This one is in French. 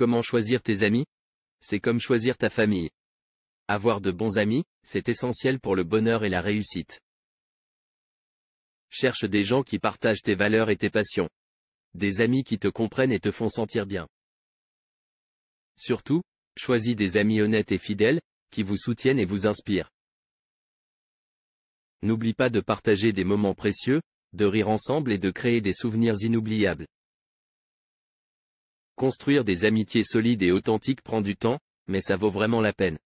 Comment choisir tes amis C'est comme choisir ta famille. Avoir de bons amis, c'est essentiel pour le bonheur et la réussite. Cherche des gens qui partagent tes valeurs et tes passions. Des amis qui te comprennent et te font sentir bien. Surtout, choisis des amis honnêtes et fidèles, qui vous soutiennent et vous inspirent. N'oublie pas de partager des moments précieux, de rire ensemble et de créer des souvenirs inoubliables. Construire des amitiés solides et authentiques prend du temps, mais ça vaut vraiment la peine.